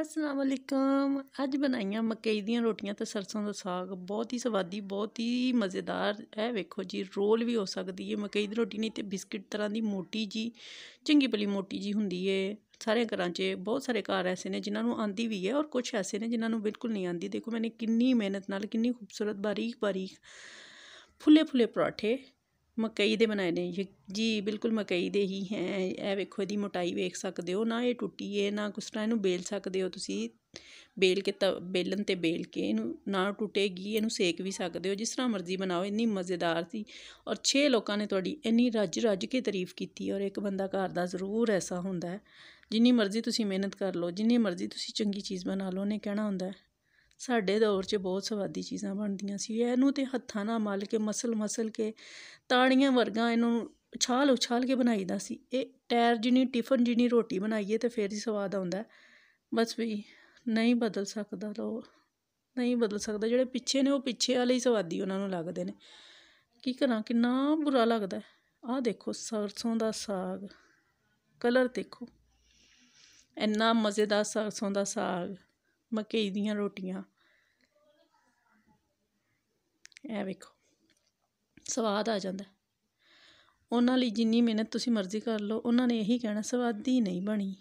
ਅਸਲਾਮ ਅਲੈਕਮ ਅੱਜ ਬਣਾਈਆਂ ਮਕਈ ਦੀਆਂ ਰੋਟੀਆਂ ਤੇ ਸਰਸੋਂ ਦਾ ਸਾਗ ਬਹੁਤ ਹੀ ਸਵਾਦੀ ਬਹੁਤ ਹੀ ਮਜ਼ੇਦਾਰ ਹੈ ਵੇਖੋ ਜੀ ਰੋਲ ਵੀ ਹੋ ਸਕਦੀ ਹੈ ਮਕਈ ਦੀ ਰੋਟੀ ਨਹੀਂ ਤੇ ਬਿਸਕਟ ਤਰ੍ਹਾਂ ਦੀ ਮੋਟੀ ਜੀ ਚੰਗੀ ਭਲੀ ਮੋਟੀ ਜੀ ਹੁੰਦੀ ਹੈ ਸਾਰੇ ਘਰਾਂ 'ਚ ਬਹੁਤ ਸਾਰੇ ਘਰ ਐਸੇ ਨੇ ਜਿਨ੍ਹਾਂ ਨੂੰ ਆਂਦੀ ਵੀ ਹੈ ਔਰ ਕੁਝ ਐਸੇ ਨੇ ਜਿਨ੍ਹਾਂ ਨੂੰ ਬਿਲਕੁਲ ਨਹੀਂ ਆਂਦੀ ਦੇਖੋ ਮੈਨੇ ਕਿੰਨੀ ਮਿਹਨਤ ਨਾਲ ਕਿੰਨੀ ਖੂਬਸੂਰਤ ਬਾਰੀਕ ਬਾਰੀਕ ਫੁੱਲੇ ਫੁੱਲੇ ਪਰਾਠੇ ਮਕਈ ਦੇ ਬਣਾਏ ਨੇ ਜੀ ਬਿਲਕੁਲ ਮਕਈ ਦੇ ਹੀ ਹੈ ਇਹ ਵੇਖੋ ਇਹਦੀ ਮੋਟਾਈ ਵੇਖ ਸਕਦੇ ਹੋ ਨਾ ਇਹ ਟੁੱਟੀ ਏ ਨਾ ਕੁਛ ਤਰ੍ਹਾਂ ਇਹਨੂੰ ਬੇਲ ਸਕਦੇ ਹੋ ਤੁਸੀਂ ਬੇਲ ਕੇ ਬੇਲਨ ਤੇ ਬੇਲ ਕੇ ਇਹਨੂੰ ਨਾ ਟੁੱਟੇਗੀ ਇਹਨੂੰ ਸੇਕ ਵੀ ਸਕਦੇ ਹੋ ਜਿਸ ਤਰ੍ਹਾਂ ਮਰਜ਼ੀ ਬਣਾਓ ਇੰਨੀ ਮਜ਼ੇਦਾਰ ਸੀ ਔਰ 6 ਲੋਕਾਂ ਨੇ ਤੁਹਾਡੀ ਇੰਨੀ ਰੱਜ ਰੱਜ ਕੇ ਤਾਰੀਫ ਕੀਤੀ ਔਰ ਇੱਕ ਬੰਦਾ ਘਰ ਦਾ ਜ਼ਰੂਰ ਐਸਾ ਹੁੰਦਾ ਜਿੰਨੀ ਮਰਜ਼ੀ ਤੁਸੀਂ ਮਿਹਨਤ ਕਰ ਲਓ ਜਿੰਨੀ ਮਰਜ਼ੀ ਤੁਸੀਂ ਚੰਗੀ ਚੀਜ਼ ਬਣਾ ਲਓ ਨੇ ਕਹਿਣਾ ਹੁੰਦਾ ਹੈ ਸਾਡੇ ਦੌਰ 'ਚ ਬਹੁਤ ਸਵਾਦੀ ਚੀਜ਼ਾਂ ਬਣਦੀਆਂ ਸੀ ਇਹਨੂੰ ਤੇ ਹੱਥਾਂ ਨਾਲ ਮਲ ਕੇ ਮਸਲ ਮਸਲ ਕੇ ਤਾੜੀਆਂ ਵਰਗਾ ਇਹਨੂੰ ਛਾਲ ਉਛਾਲ ਕੇ ਬਣਾਈਦਾ ਸੀ ਇਹ ਟਾਇਰ ਜਿਨੀ ਟਿਫਨ ਜਿਨੀ ਰੋਟੀ ਬਣਾਈਏ ਤੇ ਫੇਰ ਹੀ ਸਵਾਦ ਆਉਂਦਾ ਬਸ ਵੀ ਨਹੀਂ ਬਦਲ ਸਕਦਾ ਲੋ ਨਹੀਂ ਬਦਲ ਸਕਦਾ ਜਿਹੜੇ ਪਿੱਛੇ ਨੇ ਉਹ ਪਿੱਛੇ ਵਾਲੇ ਹੀ ਸਵਾਦੀ ਉਹਨਾਂ ਨੂੰ ਲੱਗਦੇ ਨੇ ਕੀ ਕਰਾਂ ਕਿੰਨਾ ਬੁਰਾ ਲੱਗਦਾ ਆਹ ਦੇਖੋ ਸਰਸੋਂ ਦਾ ਸਾਗ ਕਲਰ ਦੇਖੋ ਇੰਨਾ ਮਜ਼ੇਦਾਰ ਸਰਸੋਂ ਦਾ ਸਾਗ ਮੱਕੀ ਦੀਆਂ ਰੋਟੀਆਂ ਇਹ ਵੇਖੋ ਸਵਾਦ ਆ ਜਾਂਦਾ ਉਹਨਾਂ ਲਈ ਜਿੰਨੀ ਮਿਹਨਤ ਤੁਸੀਂ ਮਰਜ਼ੀ ਕਰ ਲਓ ਉਹਨਾਂ ਨੇ ਇਹੀ ਕਹਿਣਾ ਸਵਾਦੀ ਨਹੀਂ ਬਣੀ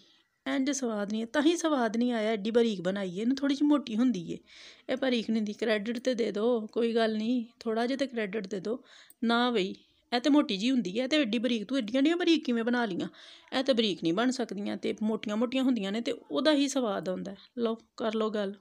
ਐਂਡ ਸਵਾਦ ਨਹੀਂ ਤਾਂ ਹੀ ਸਵਾਦ ਨਹੀਂ ਆਇਆ ਐਡੀ ਬਰੀਕ ਬਣਾਈ ਇਹਨੂੰ ਥੋੜੀ ਜਿਹੀ ਮੋਟੀ ਹੁੰਦੀ ਏ ਇਹ ਬਰੀਕ ਨਹੀਂ ਦੀ ਕ੍ਰੈਡਿਟ ਤੇ ਦੇ ਦਿਓ ਕੋਈ ਗੱਲ ਨਹੀਂ ਥੋੜਾ ਜਿਹਾ ਤੇ ਕ੍ਰੈਡਿਟ ਦੇ ਦਿਓ ਨਾ ਬਈ ਇਹ ਤੇ ਮੋਟੀ ਜੀ ਹੁੰਦੀ ਹੈ ਤੇ ਐਡੀ ਬਰੀਕ ਤੂੰ ਐਡੀਆਂ ਨਹੀਂ ਬਰੀਕ ਕਿਵੇਂ ਬਣਾ ਲੀਆਂ ਇਹ ਤੇ ਬਰੀਕ ਨਹੀਂ ਬਣ ਸਕਦੀਆਂ ਤੇ ਮੋਟੀਆਂ ਮੋਟੀਆਂ ਹੁੰਦੀਆਂ ਨੇ ਤੇ ਉਹਦਾ ਹੀ ਸਵਾਦ ਆਉਂਦਾ ਲਓ ਕਰ ਲਓ ਗੱਲ